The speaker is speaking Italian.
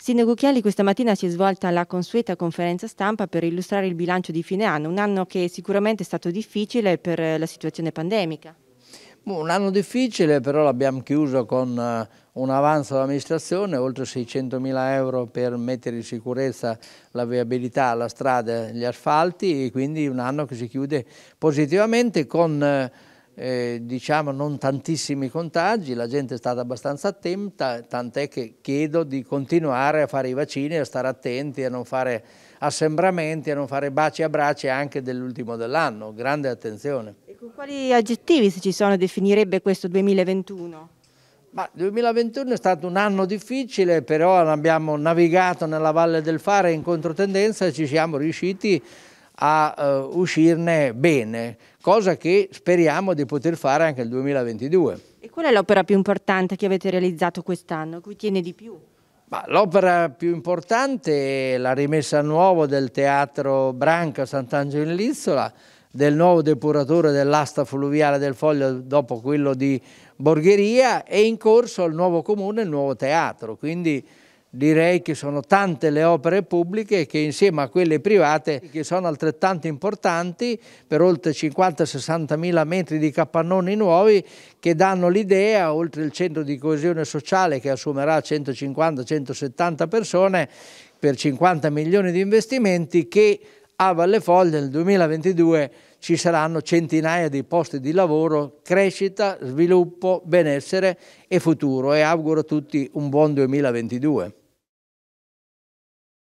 Sindaco Chiali, questa mattina si è svolta la consueta conferenza stampa per illustrare il bilancio di fine anno, un anno che sicuramente è stato difficile per eh, la situazione pandemica. Boh, un anno difficile, però l'abbiamo chiuso con eh, un avanzo dell'amministrazione, oltre 600 mila euro per mettere in sicurezza la viabilità, la strada, gli asfalti, e quindi un anno che si chiude positivamente con eh, eh, diciamo non tantissimi contagi, la gente è stata abbastanza attenta, tant'è che chiedo di continuare a fare i vaccini, a stare attenti, a non fare assembramenti, a non fare baci e abbracci anche dell'ultimo dell'anno, grande attenzione. E con quali aggettivi se ci sono definirebbe questo 2021? Ma 2021 è stato un anno difficile, però abbiamo navigato nella valle del fare in controtendenza e ci siamo riusciti a uh, uscirne bene, cosa che speriamo di poter fare anche nel 2022. E qual è l'opera più importante che avete realizzato quest'anno, cui tiene di più? L'opera più importante è la rimessa a nuovo del Teatro Branca Sant'Angelo in Lizzola, del nuovo depuratore dell'asta fluviale del Foglio dopo quello di Borgheria e in corso al nuovo comune il nuovo teatro, quindi direi che sono tante le opere pubbliche che insieme a quelle private, che sono altrettanto importanti, per oltre 50-60 mila metri di capannoni nuovi, che danno l'idea, oltre il centro di coesione sociale che assumerà 150-170 persone, per 50 milioni di investimenti, che a Valle Foglia nel 2022 ci saranno centinaia di posti di lavoro, crescita, sviluppo, benessere e futuro e auguro a tutti un buon 2022.